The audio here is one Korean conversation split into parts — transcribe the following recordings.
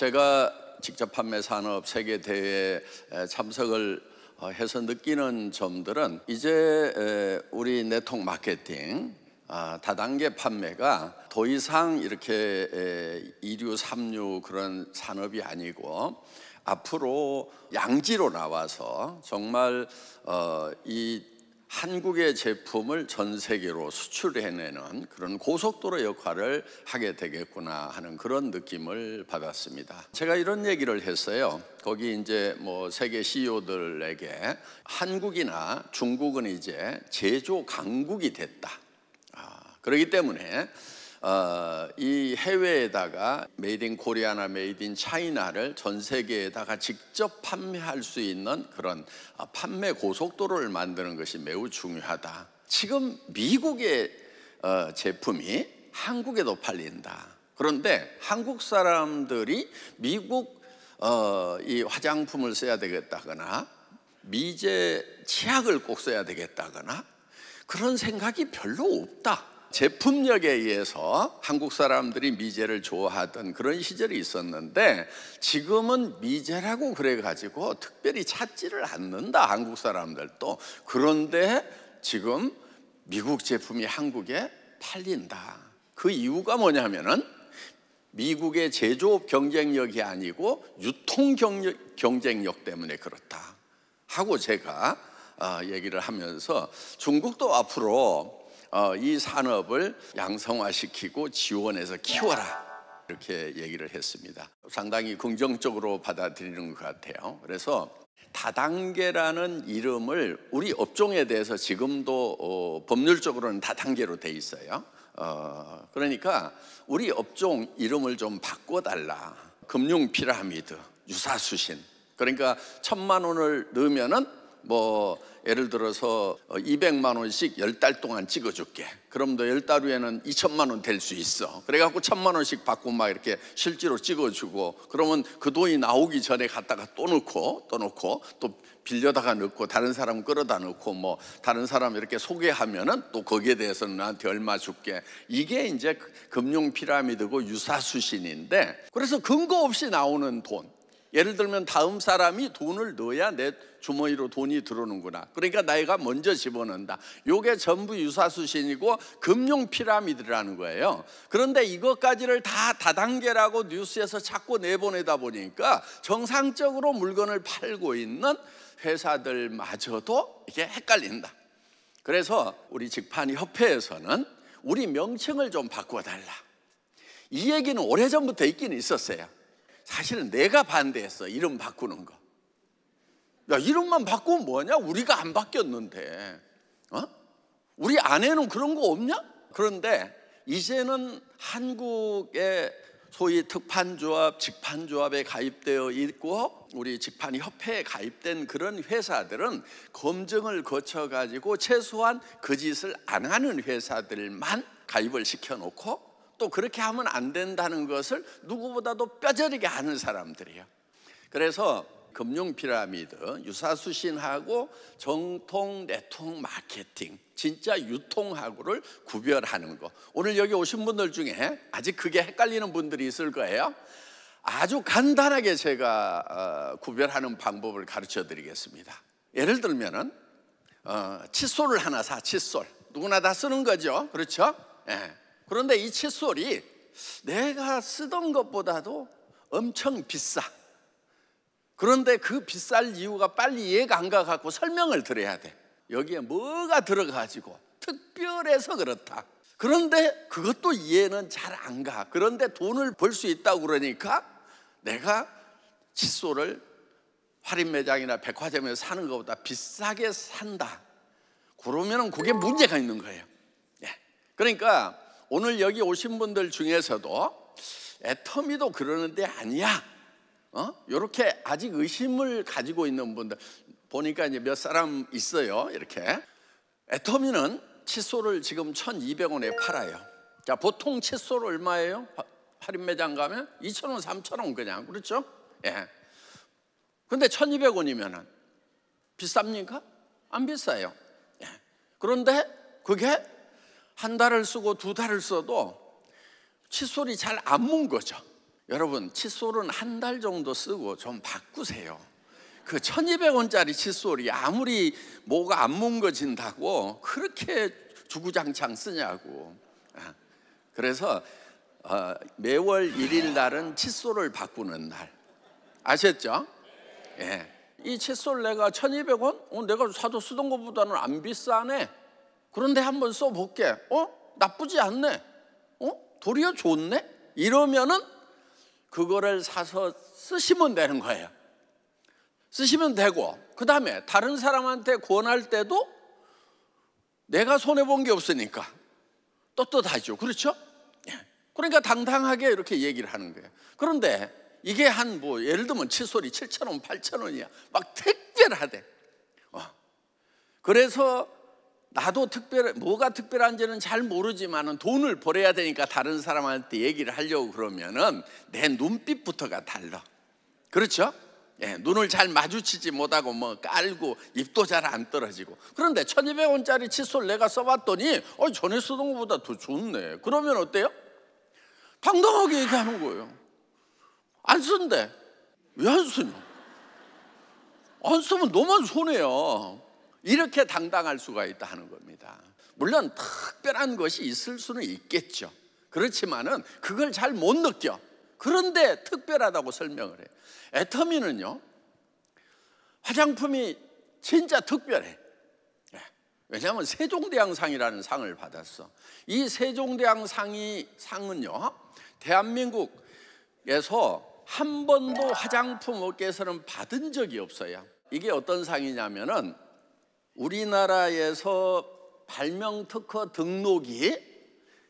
제가 직접 판매 산업 세계 대회에 참석을 어, 해서 느끼는 점들은 이제 우리 네트워크 마케팅 아, 다단계 판매가 더 이상 이렇게 이류 삼류 그런 산업이 아니고 앞으로 양지로 나와서 정말 어, 이 한국의 제품을 전 세계로 수출해내는 그런 고속도로 역할을 하게 되겠구나 하는 그런 느낌을 받았습니다. 제가 이런 얘기를 했어요. 거기 이제 뭐 세계 CEO들에게 한국이나 중국은 이제 제조 강국이 됐다. 아, 그렇기 때문에 어, 이 해외에다가 메이드 인 코리아나 메이드 인 차이나를 전 세계에다가 직접 판매할 수 있는 그런 어, 판매 고속도로를 만드는 것이 매우 중요하다. 지금 미국의 어, 제품이 한국에도 팔린다. 그런데 한국 사람들이 미국 어, 이 화장품을 써야 되겠다거나 미제 치약을 꼭 써야 되겠다거나 그런 생각이 별로 없다. 제품력에 의해서 한국 사람들이 미제를 좋아하던 그런 시절이 있었는데 지금은 미제라고 그래가지고 특별히 찾지를 않는다 한국 사람들도 그런데 지금 미국 제품이 한국에 팔린다 그 이유가 뭐냐면은 미국의 제조업 경쟁력이 아니고 유통 경쟁력 력경 때문에 그렇다 하고 제가 어, 얘기를 하면서 중국도 앞으로 어, 이 산업을 양성화시키고 지원해서 키워라. 이렇게 얘기를 했습니다. 상당히 긍정적으로 받아들이는 것 같아요. 그래서 다단계라는 이름을 우리 업종에 대해서 지금도 어, 법률적으로는 다단계로 돼 있어요. 어, 그러니까 우리 업종 이름을 좀 바꿔달라. 금융 피라미드, 유사수신. 그러니까 천만 원을 넣으면은 뭐 예를 들어서 200만 어, 원씩 10달 동안 찍어줄게. 그럼 너 10달 후에는 2천만 원 될 수 있어. 그래갖고 천만 원씩 받고 막 이렇게 실제로 찍어주고 그러면 그 돈이 나오기 전에 갖다가또 넣고 또 넣고 또 빌려다가 넣고 다른 사람 끌어다 넣고 뭐 다른 사람 이렇게 소개하면은 또 거기에 대해서는 나한테 얼마 줄게. 이게 이제 그 금융 피라미드고 유사수신인데 그래서 근거 없이 나오는 돈. 예를 들면 다음 사람이 돈을 넣어야 내 주머니로 돈이 들어오는구나. 그러니까 나이가 먼저 집어넣는다. 요게 전부 유사수신이고 금융 피라미드라는 거예요. 그런데 이것까지를 다 다단계라고 뉴스에서 자꾸 내보내다 보니까 정상적으로 물건을 팔고 있는 회사들마저도 이게 헷갈린다. 그래서 우리 직판이 협회에서는 우리 명칭을 좀 바꿔달라. 이 얘기는 오래전부터 있긴 있었어요. 사실은 내가 반대했어. 이름 바꾸는 거. 야, 이름만 바꾸면 뭐냐? 우리가 안 바뀌었는데. 어? 우리 아내는 그런 거 없냐? 그런데 이제는 한국의 소위 특판조합, 직판조합에 가입되어 있고 우리 직판 협회에 가입된 그런 회사들은 검증을 거쳐 가지고 최소한 그 짓을 안 하는 회사들만 가입을 시켜 놓고 또 그렇게 하면 안 된다는 것을 누구보다도 뼈저리게 아는 사람들이에요. 그래서 금융 피라미드, 유사수신하고 정통 내통 마케팅, 진짜 유통하고를 구별하는 거. 오늘 여기 오신 분들 중에 아직 그게 헷갈리는 분들이 있을 거예요. 아주 간단하게 제가 어, 구별하는 방법을 가르쳐 드리겠습니다. 예를 들면은 어, 칫솔을 하나 사, 칫솔. 누구나 다 쓰는 거죠. 그렇죠? 예. 그런데 이 칫솔이 내가 쓰던 것보다도 엄청 비싸. 그런데 그 비쌀 이유가 빨리 이해가 안 가갖고 설명을 드려야 돼. 여기에 뭐가 들어가지고 특별해서 그렇다. 그런데 그것도 이해는 잘 안 가. 그런데 돈을 벌 수 있다고 그러니까 내가 칫솔을 할인 매장이나 백화점에서 사는 것보다 비싸게 산다. 그러면 그게 문제가 있는 거예요. 예. 그러니까 오늘 여기 오신 분들 중에서도 애터미도 그러는데 아니야. 어? 요렇게 아직 의심을 가지고 있는 분들 보니까 이제 몇 사람 있어요. 이렇게. 애터미는 칫솔을 지금 1,200원에 팔아요. 자, 보통 칫솔 얼마예요? 할인 매장 가면 2,000원, 3,000원 그냥. 그렇죠? 예. 근데 1,200원이면은 비쌉니까? 안 비싸요. 예. 그런데 그게 한 달을 쓰고 두 달을 써도 칫솔이 잘 안 문 거죠. 여러분, 칫솔은 한 달 정도 쓰고 좀 바꾸세요. 그 1200원짜리 칫솔이 아무리 뭐가 안 뭉거진다고 그렇게 주구장창 쓰냐고. 아, 그래서 어, 매월 1일 날은 칫솔을 바꾸는 날. 아셨죠? 예. 이 칫솔 내가 1200원? 어, 내가 사도 쓰던 것보다는 안 비싸네. 그런데 한 번 써볼게. 어? 나쁘지 않네. 어? 도리어 좋네? 이러면은 그거를 사서 쓰시면 되는 거예요. 쓰시면 되고, 그 다음에 다른 사람한테 권할 때도 내가 손해본 게 없으니까 떳떳하죠. 그렇죠? 예. 그러니까 당당하게 이렇게 얘기를 하는 거예요. 그런데 이게 한 뭐 예를 들면 칫솔이 7,000원, 8,000원이야. 막 특별하대. 어. 그래서 나도 특별 뭐가 특별한지는 잘 모르지만은 돈을 벌어야 되니까 다른 사람한테 얘기를 하려고 그러면은 내 눈빛부터가 달라. 그렇죠? 예, 눈을 잘 마주치지 못하고 뭐 깔고 입도 잘 안 떨어지고 그런데 1200원짜리 칫솔 내가 써봤더니 어, 전에 쓰던 것보다 더 좋네 그러면 어때요? 당당하게 얘기하는 거예요 안 쓴대 왜 안 쓰냐 안 쓰면 너만 손해야 이렇게 당당할 수가 있다 하는 겁니다. 물론 특별한 것이 있을 수는 있겠죠. 그렇지만은 그걸 잘 못 느껴. 그런데 특별하다고 설명을 해 애터미는요, 화장품이 진짜 특별해. 예. 왜냐하면 세종대왕 상이라는 상을 받았어. 이 세종대왕 상이 상은요, 대한민국에서 한 번도 화장품 업계에서는 받은 적이 없어요. 이게 어떤 상이냐면은 우리나라에서 발명 특허 등록이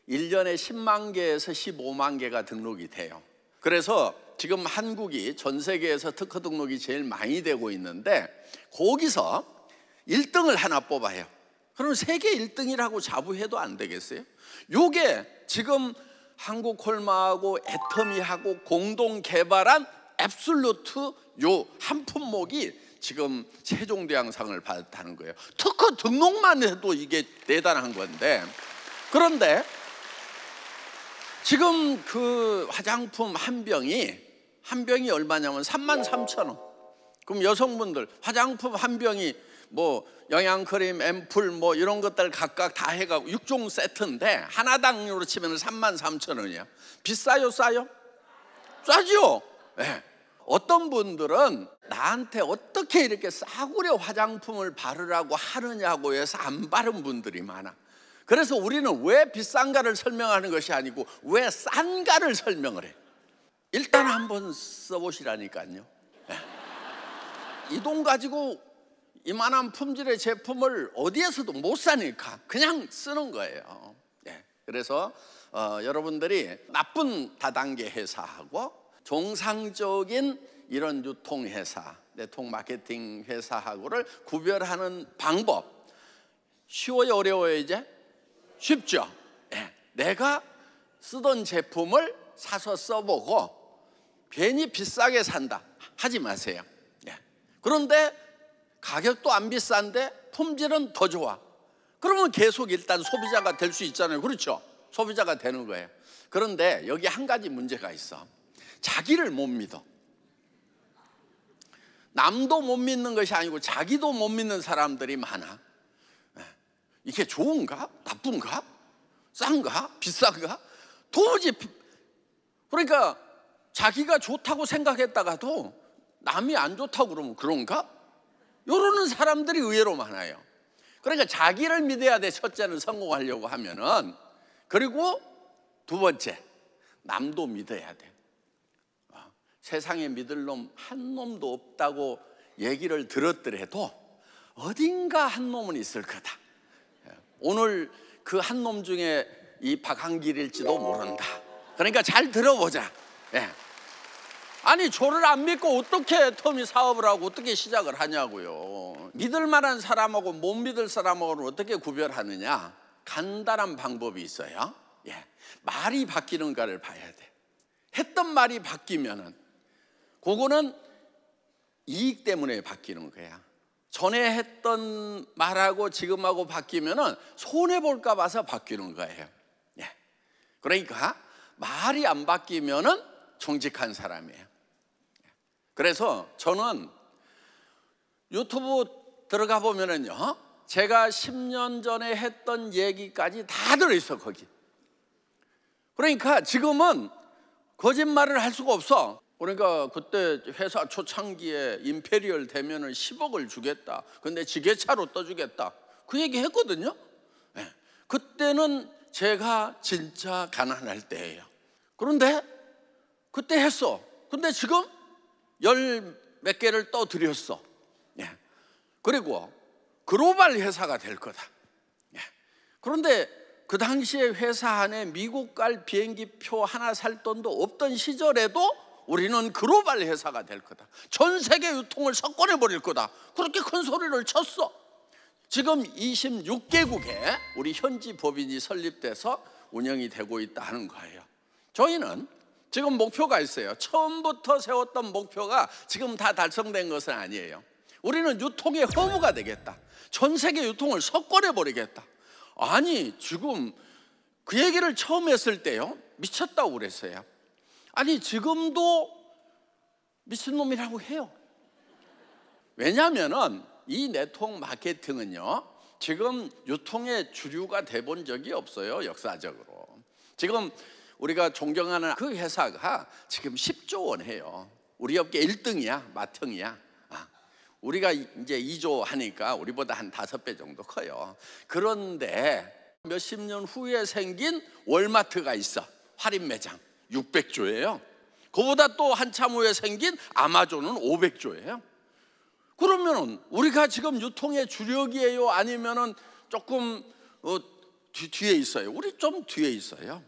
1년에 10만 개에서 15만 개가 등록이 돼요. 그래서 지금 한국이 전 세계에서 특허 등록이 제일 많이 되고 있는데 거기서 1등을 하나 뽑아요. 그럼 세계 1등이라고 자부해도 안 되겠어요? 요게 지금 한국 콜마하고 애터미하고 공동 개발한 앱솔루트 요 한 품목이 지금 세종대왕상을 받았다는 거예요. 특허 등록만 해도 이게 대단한 건데 그런데 지금 그 화장품 한 병이 한 병이 얼마냐면 3만 3천 원. 그럼 여성분들 화장품 한 병이 뭐 영양크림, 앰플 뭐 이런 것들 각각 다 해가고 6종 세트인데 하나당으로 치면 3만 3천 원이야. 비싸요, 싸요? 싸죠. 네. 어떤 분들은 나한테 어떻게 이렇게 싸구려 화장품을 바르라고 하느냐고 해서 안 바른 분들이 많아. 그래서 우리는 왜 비싼가를 설명하는 것이 아니고 왜 싼가를 설명을 해. 일단 한번 써보시라니까요. 예. 이돈 가지고 이만한 품질의 제품을 어디에서도 못 사니까 그냥 쓰는 거예요. 예. 그래서 어, 여러분들이 나쁜 다단계 회사하고 정상적인 이런 유통회사, 내통 마케팅 회사하고를 구별하는 방법. 쉬워요, 어려워요, 이제? 쉽죠? 네. 내가 쓰던 제품을 사서 써보고 괜히 비싸게 산다. 하지 마세요. 네. 그런데 가격도 안 비싼데 품질은 더 좋아. 그러면 계속 일단 소비자가 될 수 있잖아요. 그렇죠? 소비자가 되는 거예요. 그런데 여기 한 가지 문제가 있어. 자기를 못 믿어. 남도 못 믿는 것이 아니고 자기도 못 믿는 사람들이 많아. 예. 이게 좋은가? 나쁜가? 싼가? 비싼가? 도무지 그러니까 자기가 좋다고 생각했다가도 남이 안 좋다고 그러면 그런가? 이러는 사람들이 의외로 많아요. 그러니까 자기를 믿어야 돼. 첫째는 성공하려고 하면은 그리고 두 번째 남도 믿어야 돼. 세상에 믿을 놈 한 놈도 없다고 얘기를 들었더라도 어딘가 한 놈은 있을 거다. 예, 오늘 그 한 놈 중에 이 박한길일지도 모른다. 그러니까 잘 들어보자. 예. 아니 저를 안 믿고 어떻게 톰이 사업을 하고 어떻게 시작을 하냐고요. 믿을 만한 사람하고 못 믿을 사람하고 어떻게 구별하느냐? 간단한 방법이 있어요. 예. 말이 바뀌는가를 봐야 돼. 했던 말이 바뀌면은 그거는 이익 때문에 바뀌는 거야. 전에 했던 말하고 지금하고 바뀌면은 손해 볼까 봐서 바뀌는 거예요. 예. 그러니까 말이 안 바뀌면은 정직한 사람이에요. 그래서 저는 유튜브 들어가 보면은요. 제가 10년 전에 했던 얘기까지 다 들어있어, 거기. 그러니까 지금은 거짓말을 할 수가 없어. 그러니까 그때 회사 초창기에 임페리얼 되면은 10억을 주겠다. 근데 지게차로 떠주겠다. 그 얘기 했거든요. 네. 그때는 제가 진짜 가난할 때예요. 그런데 그때 했어. 근데 지금 열 몇 개를 떠드렸어 네. 그리고 글로벌 회사가 될 거다. 네. 그런데 그 당시에 회사 안에 미국 갈 비행기 표 하나 살 돈도 없던 시절에도 우리는 글로벌 회사가 될 거다. 전 세계 유통을 석권해 버릴 거다. 그렇게 큰 소리를 쳤어. 지금 26개국에 우리 현지 법인이 설립돼서 운영이 되고 있다 는 거예요. 저희는 지금 목표가 있어요. 처음부터 세웠던 목표가 지금 다 달성된 것은 아니에요. 우리는 유통의 허무가 되겠다. 전 세계 유통을 석권해 버리겠다. 아니, 지금 그 얘기를 처음 했을 때요. 미쳤다고 그랬어요. 아니 지금도 미친놈이라고 해요. 왜냐하면은 이 네트워크 마케팅은요 지금 유통의 주류가 돼 본 적이 없어요 역사적으로. 지금 우리가 존경하는 그 회사가 지금 10조 원 해요. 우리 업계 1등이야 마통이야. 아, 우리가 이제 2조 하니까 우리보다 한 5배 정도 커요. 그런데 몇십 년 후에 생긴 월마트가 있어. 할인 매장. 600조예요. 그보다 또 한참 후에 생긴 아마존은 500조예요. 그러면 우리가 지금 유통의 주력이에요? 아니면 조금 어, 뒤, 뒤에 있어요? 우리 좀 뒤에 있어요.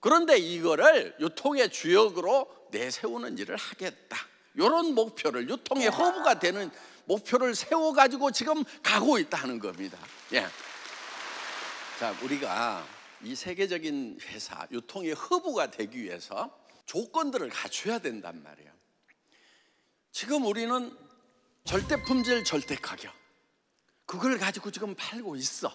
그런데 이거를 유통의 주역으로 내세우는 일을 하겠다. 이런 목표를 유통의 허브가 되는 목표를 세워 가지고 지금 가고 있다 는 겁니다. 예. 자, 우리가 이 세계적인 회사 유통의 허브가 되기 위해서 조건들을 갖춰야 된단 말이에요. 지금 우리는 절대 품질 절대 가격 그걸 가지고 지금 팔고 있어.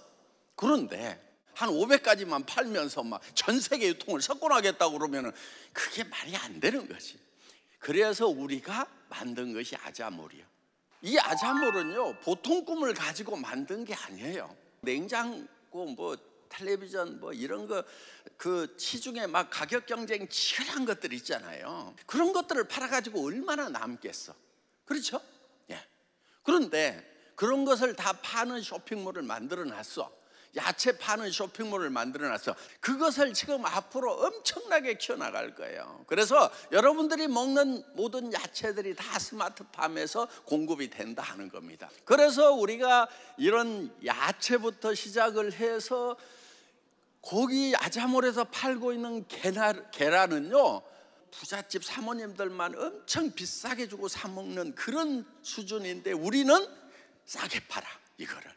그런데 한 500가지만 팔면서 막 전 세계 유통을 석권하겠다고 그러면 그게 말이 안 되는 거지. 그래서 우리가 만든 것이 아자몰이요. 이 아자몰은요 보통 꿈을 가지고 만든 게 아니에요. 냉장고 뭐 텔레비전 뭐 이런 거그 시중에 막 가격 경쟁 치열한 것들 있잖아요. 그런 것들을 팔아가지고 얼마나 남겠어. 그렇죠? 예. 그런데 그런 것을 다 파는 쇼핑몰을 만들어 놨어. 야채 파는 쇼핑몰을 만들어 놨어. 그것을 지금 앞으로 엄청나게 키워나갈 거예요. 그래서 여러분들이 먹는 모든 야채들이 다 스마트팜에서 공급이 된다 하는 겁니다. 그래서 우리가 이런 야채부터 시작을 해서 거기 아자몰에서 팔고 있는 계란, 계란은요 부잣집 사모님들만 엄청 비싸게 주고 사 먹는 그런 수준인데 우리는 싸게 팔아 이거를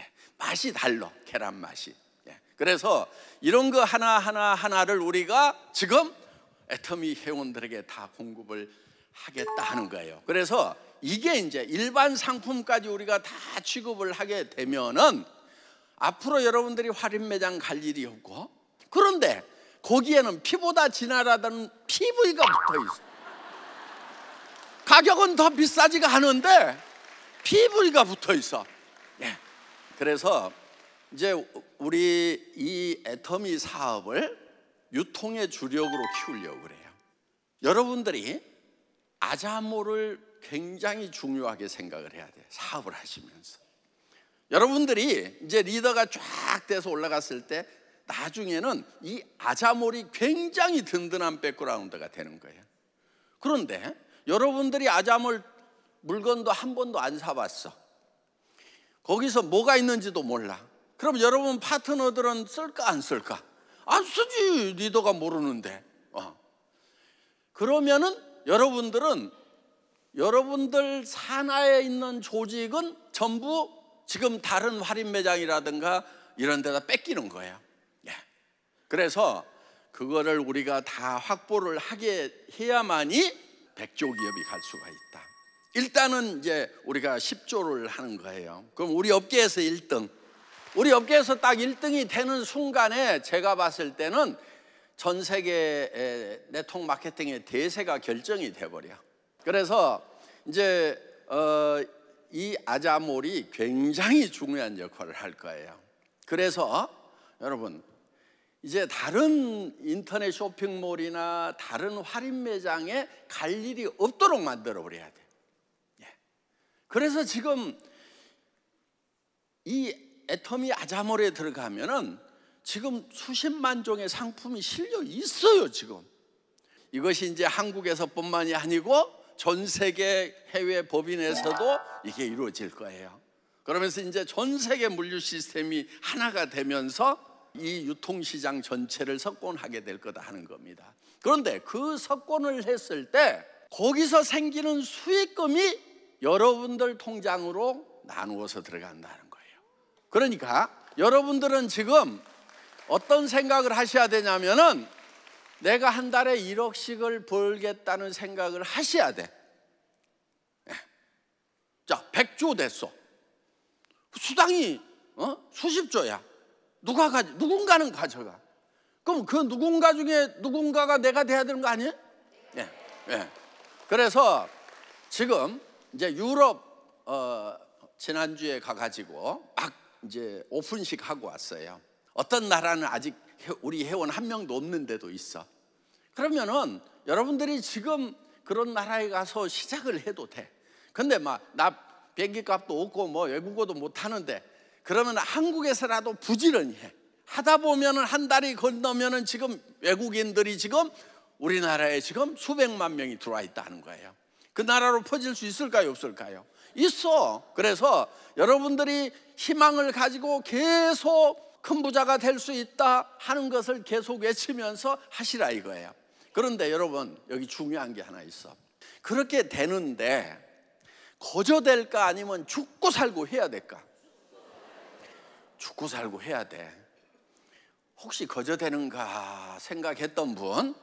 예. 맛이 달러 계란 맛이 예. 그래서 이런 거 하나하나 하나를 우리가 지금 애터미 회원들에게 다 공급을 하겠다 하는 거예요 그래서 이게 이제 일반 상품까지 우리가 다 취급을 하게 되면은 앞으로 여러분들이 할인 매장 갈 일이 없고 그런데 거기에는 피보다 진하다는 p v 가 붙어 있어. 가격은 더 비싸지가 않은데 피부가 붙어 있어. 예. 그래서 이제 우리 이 애터미 사업을 유통의 주력으로 키우려고 그래요. 여러분들이 아자모를 굉장히 중요하게 생각을 해야 돼 사업을 하시면서. 여러분들이 이제 리더가 쫙 돼서 올라갔을 때 나중에는 이 아자몰이 굉장히 든든한 백그라운드가 되는 거예요. 그런데 여러분들이 아자몰 물건도 한 번도 안 사봤어. 거기서 뭐가 있는지도 몰라. 그럼 여러분 파트너들은 쓸까 안 쓸까? 안 쓰지 리더가 모르는데. 어. 그러면은 여러분들은 여러분들 산하에 있는 조직은 전부 지금 다른 할인 매장이라든가 이런 데다 뺏기는 거예요. 예. 그래서 그거를 우리가 다 확보를 하게 해야만이 백조 기업이 갈 수가 있다. 일단은 이제 우리가 10조를 하는 거예요. 그럼 우리 업계에서 1등. 우리 업계에서 딱 1등이 되는 순간에 제가 봤을 때는 전 세계 네트워크 마케팅의 대세가 결정이 돼버려. 그래서 이제 어, 이 아자몰이 굉장히 중요한 역할을 할 거예요. 그래서 여러분 이제 다른 인터넷 쇼핑몰이나 다른 할인 매장에 갈 일이 없도록 만들어 버려야 돼. 예. 그래서 지금 이 애터미 아자몰에 들어가면은 지금 수십만 종의 상품이 실려 있어요, 지금. 이것이 이제 한국에서뿐만이 아니고 전 세계 해외 법인에서도 이게 이루어질 거예요. 그러면서 이제 전 세계 물류 시스템이 하나가 되면서 이 유통시장 전체를 석권하게 될 거다 하는 겁니다. 그런데 그 석권을 했을 때 거기서 생기는 수익금이 여러분들 통장으로 나누어서 들어간다는 거예요. 그러니까 여러분들은 지금 어떤 생각을 하셔야 되냐면은 내가 한 달에 1억씩을 벌겠다는 생각을 하셔야 돼. 예. 자, 100조 됐어. 수당이 어? 수십조야. 누가 가 누군가는 가져가. 그럼 그 누군가 중에 누군가가 내가 돼야 되는 거아니에 예. 예. 그래서 지금 이제 유럽 어, 지난주에 가 가지고 막 이제 오픈식 하고 왔어요. 어떤 나라는 아직 우리 회원 한 명도 없는 데도 있어. 그러면은 여러분들이 지금 그런 나라에 가서 시작을 해도 돼. 근데 막나 비행기 값도 없고 뭐 외국어도 못 하는데 그러면 한국에서라도 부지런히 해. 하다 보면은 한 달이 건너면은 지금 외국인들이 지금 우리나라에 지금 수백만 명이 들어와 있다는 거예요. 그 나라로 퍼질 수 있을까요, 없을까요? 있어. 그래서 여러분들이 희망을 가지고 계속 큰 부자가 될 수 있다 하는 것을 계속 외치면서 하시라 이거예요. 그런데 여러분, 여기 중요한 게 하나 있어. 그렇게 되는데, 거저될까 아니면 죽고 살고 해야 될까? 죽고 살고 해야 돼. 혹시 거저되는가 생각했던 분,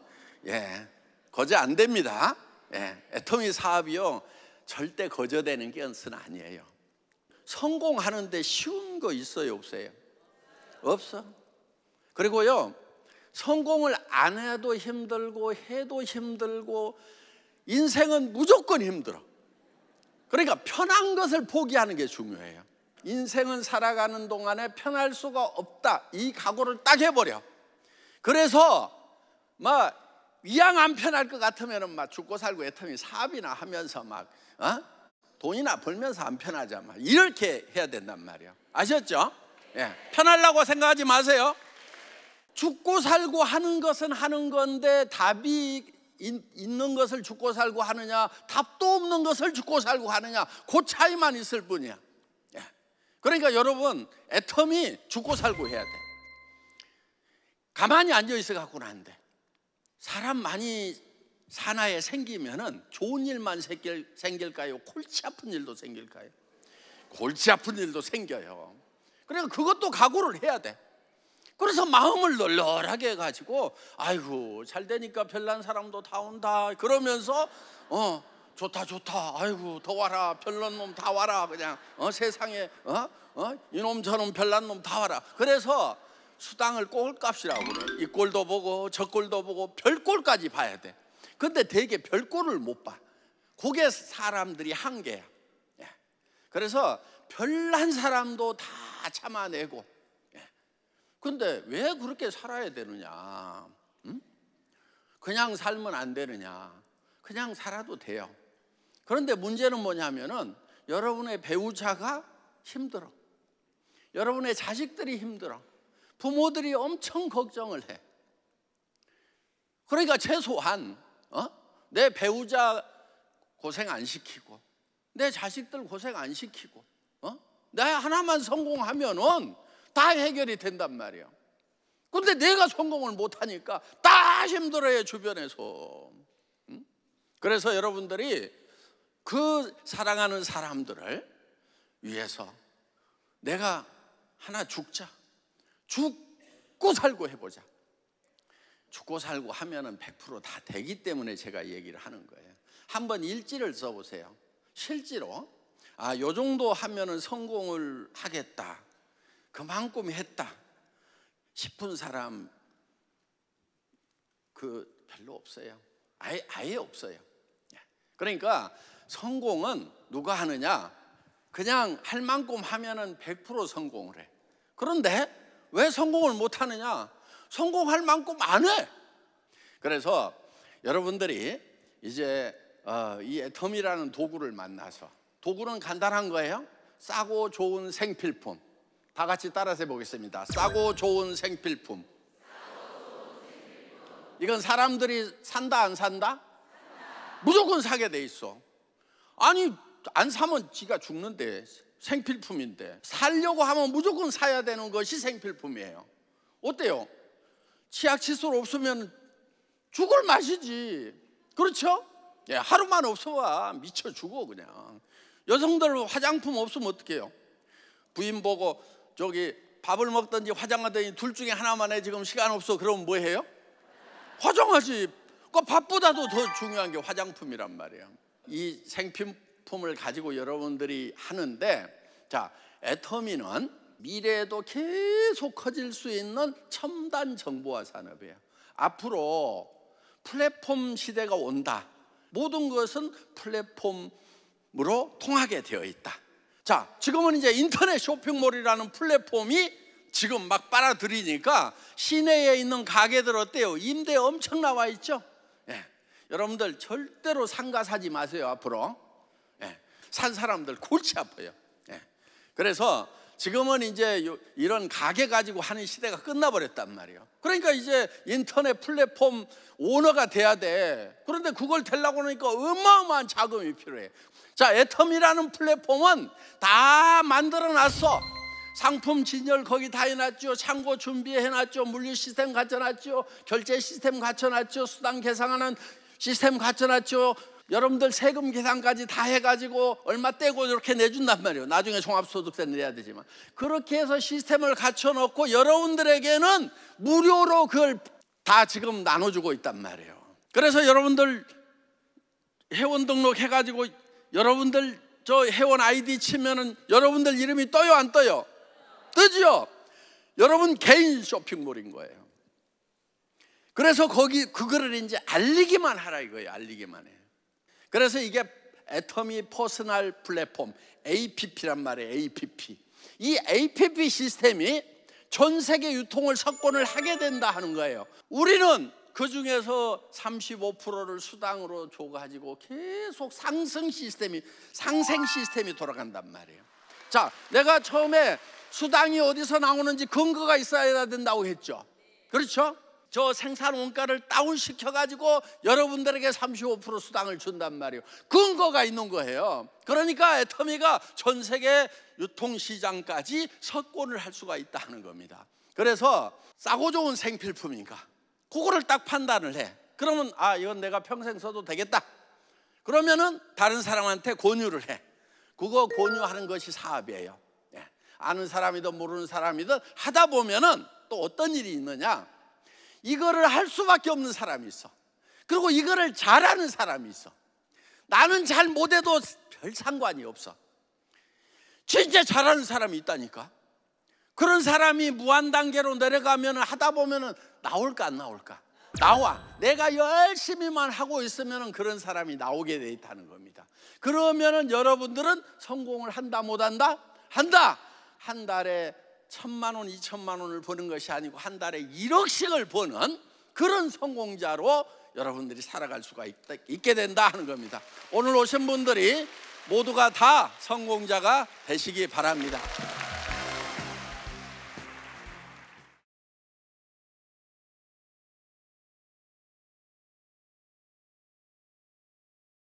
예, 거저 안 됩니다. 예, 애터미 사업이요. 절대 거저되는 게 연습은 아니에요. 성공하는데 쉬운 거 있어요, 없어요? 없어. 그리고요, 성공을 안 해도 힘들고, 해도 힘들고, 인생은 무조건 힘들어. 그러니까 편한 것을 포기하는 게 중요해요. 인생은 살아가는 동안에 편할 수가 없다. 이 각오를 딱 해버려. 그래서, 막, 위왕안 편할 것같으면막 죽고 살고 애터미 사업이나 하면서 막, 어? 돈이나 벌면서 안 편하자. 막 이렇게 해야 된단 말이야. 아셨죠? 예, 편하려고 생각하지 마세요. 죽고 살고 하는 것은 하는 건데 답이 있는 것을 죽고 살고 하느냐, 답도 없는 것을 죽고 살고 하느냐, 그 차이만 있을 뿐이야. 예. 그러니까 여러분, 애텀이 죽고 살고 해야 돼. 가만히 앉아 있어 갖고는 안 돼. 사람 많이 산하에 생기면은 좋은 일만 생길, 생길까요? 골치 아픈 일도 생길까요? 골치 아픈 일도 생겨요. 그러니까 그것도 각오를 해야 돼. 그래서 마음을 널널하게 해가지고 아이고 잘 되니까 별난 사람도 다 온다 그러면서 어 좋다 좋다 아이고 더 와라 별난 놈 다 와라 그냥 어 세상에 어? 어 이놈 저놈 별난 놈 다 와라 그래서 수당을 꼴값이라고 그래 이 꼴도 보고 저 꼴도 보고 별꼴까지 봐야 돼 근데 되게 별꼴을 못봐 그게 사람들이 한계야 예. 그래서 별난 사람도 다 참아내고. 예. 근데 왜 그렇게 살아야 되느냐? 음? 그냥 살면 안 되느냐? 그냥 살아도 돼요. 그런데 문제는 뭐냐면은 여러분의 배우자가 힘들어. 여러분의 자식들이 힘들어. 부모들이 엄청 걱정을 해. 그러니까 최소한 어? 내 배우자 고생 안 시키고 내 자식들 고생 안 시키고 나 하나만 성공하면은 다 해결이 된단 말이야. 근데 내가 성공을 못하니까 다 힘들어요, 주변에서. 그래서 여러분들이 그 사랑하는 사람들을 위해서 내가 하나 죽자. 죽고 살고 해보자. 죽고 살고 하면은 100%다 되기 때문에 제가 얘기를 하는 거예요. 한번 일지를 써보세요. 실제로 아, 요 정도 하면은 성공을 하겠다. 그만큼 했다. 싶은 사람 그 별로 없어요. 아예 아예 없어요. 예. 그러니까 성공은 누가 하느냐? 그냥 할 만큼 하면은 100% 성공을 해. 그런데 왜 성공을 못 하느냐? 성공할 만큼 안 해. 그래서 여러분들이 이제 어, 이 애텀이라는 도구를 만나서 도구는 간단한 거예요. 싸고 좋은 생필품. 다 같이 따라서 해보겠습니다. 싸고 좋은 생필품. 이건 사람들이 산다, 안 산다? 무조건 사게 돼 있어. 아니, 안 사면 지가 죽는데. 생필품인데. 살려고 하면 무조건 사야 되는 것이 생필품이에요. 어때요? 치약 칫솔 없으면 죽을 맛이지. 그렇죠? 예, 하루만 없어와 미쳐 죽어 그냥. 여성들 화장품 없으면 어떡해요? 부인 보고 저기 밥을 먹든지 화장하든지 둘 중에 하나만 해 지금 시간 없어 그럼 뭐 해요? 화장하지 그 밥보다도 더 중요한 게 화장품이란 말이에요 이 생필품을 가지고 여러분들이 하는데 자 애터미는 미래에도 계속 커질 수 있는 첨단 정보화 산업이에요 앞으로 플랫폼 시대가 온다 모든 것은 플랫폼 으로 통하게 되어 있다. 자, 지금은 이제 인터넷 쇼핑몰이라는 플랫폼이 지금 막 빨아들이니까 시내에 있는 가게들 어때요? 임대 엄청 나와 있죠? 예. 여러분들 절대로 상가 사지 마세요, 앞으로. 예. 산 사람들 골치 아파요. 예. 그래서 지금은 이제 이런 가게 가지고 하는 시대가 끝나버렸단 말이에요. 그러니까 이제 인터넷 플랫폼 오너가 돼야 돼. 그런데 그걸 되려고 하니까 어마어마한 자금이 필요해. 자, 애텀이라는 플랫폼은 다 만들어 놨어. 상품 진열 거기 다 해놨죠. 창고 준비해놨죠. 물류 시스템 갖춰놨죠. 결제 시스템 갖춰놨죠. 수당 계산하는 시스템 갖춰놨죠. 여러분들 세금 계산까지 다 해가지고 얼마 떼고 이렇게 내준단 말이에요. 나중에 종합소득세 내야 되지만. 그렇게 해서 시스템을 갖춰놓고 여러분들에게는 무료로 그걸 다 지금 나눠주고 있단 말이에요. 그래서 여러분들 회원 등록해가지고 여러분들 저 회원 아이디 치면은 여러분들 이름이 떠요 안 떠요? 뜨지요. 여러분 개인 쇼핑몰인 거예요. 그래서 거기 그거를 이제 알리기만 하라 이거예요. 알리기만 해. 그래서 이게 애터미 퍼스널 플랫폼 APP란 말이에요. APP. 이 APP 시스템이 전 세계 유통을 석권을 하게 된다 하는 거예요. 우리는 그 중에서 35%를 수당으로 줘가지고 계속 상승 시스템이 상생 시스템이 돌아간단 말이에요. 자, 내가 처음에 수당이 어디서 나오는지 근거가 있어야 된다고 했죠. 그렇죠? 저 생산 원가를 다운 시켜가지고 여러분들에게 35% 수당을 준단 말이에요. 근거가 있는 거예요. 그러니까 애터미가 전 세계 유통시장까지 석권을 할 수가 있다 하는 겁니다. 그래서 싸고 좋은 생필품인가? 그거를 딱 판단을 해. 그러면 아 이건 내가 평생 써도 되겠다. 그러면은 다른 사람한테 권유를 해. 그거 권유하는 것이 사업이에요. 예. 아는 사람이든 모르는 사람이든 하다 보면은 또 어떤 일이 있느냐? 이거를 할 수밖에 없는 사람이 있어. 그리고 이거를 잘하는 사람이 있어. 나는 잘 못해도 별 상관이 없어. 진짜 잘하는 사람이 있다니까. 그런 사람이 무한 단계로 내려가면 하다 보면 나올까 안 나올까? 나와. 내가 열심히만 하고 있으면 그런 사람이 나오게 돼 있다는 겁니다. 그러면 여러분들은 성공을 한다 못 한다? 한다. 한 달에 천만 원, 이천만 원을 버는 것이 아니고 한 달에 일억씩을 버는 그런 성공자로 여러분들이 살아갈 수가 있, 게 된다 하는 겁니다. 오늘 오신 분들이 모두가 다 성공자가 되시기 바랍니다.